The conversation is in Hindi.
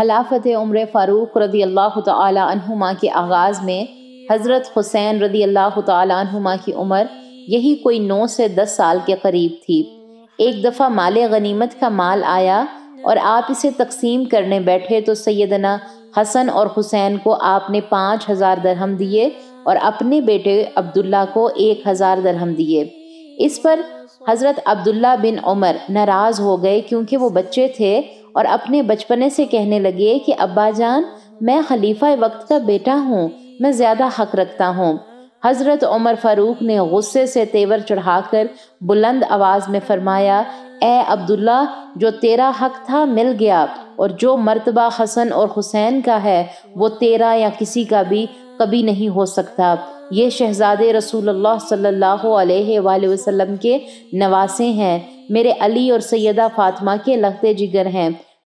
खिलाफत उम्र फ़ारूक रदी अल्लाह तुमा के आगाज़ में हज़रत हुसैन रदी अल्लाह तुमा की उम्र यही कोई नौ से दस साल के करीब थी एक दफ़ा माल गनीमत का माल आया और आप इसे तकसीम करने बैठे तो सैदना हसन और हुसैन को आपने पाँच हज़ार दरहम दिए और अपने बेटे अब्दुल्ला को एक हज़ार दरहम दिए इस पर हज़रत अब्दुल्ला बिन उमर नाराज़ हो गए क्योंकि वो बच्चे थे और अपने बचपने से कहने लगे कि अब्बा जान मैं खलीफा वक्त का बेटा हूँ मैं ज़्यादा हक रखता हूँ हज़रत उमर फ़ारूक ने गुस्से से तेवर चढ़ाकर बुलंद आवाज़ में फरमाया ए अब्दुल्ला जो तेरा हक था मिल गया और जो मर्तबा हसन और हुसैन का है वो तेरा या किसी का भी कभी नहीं हो सकता ये शहजादे रसूल सल्लल्लाहु अलैहि वसल्लम के नवासे हैं मेरे अली और सैदा फ़ातिमा के लगते जिगर हैं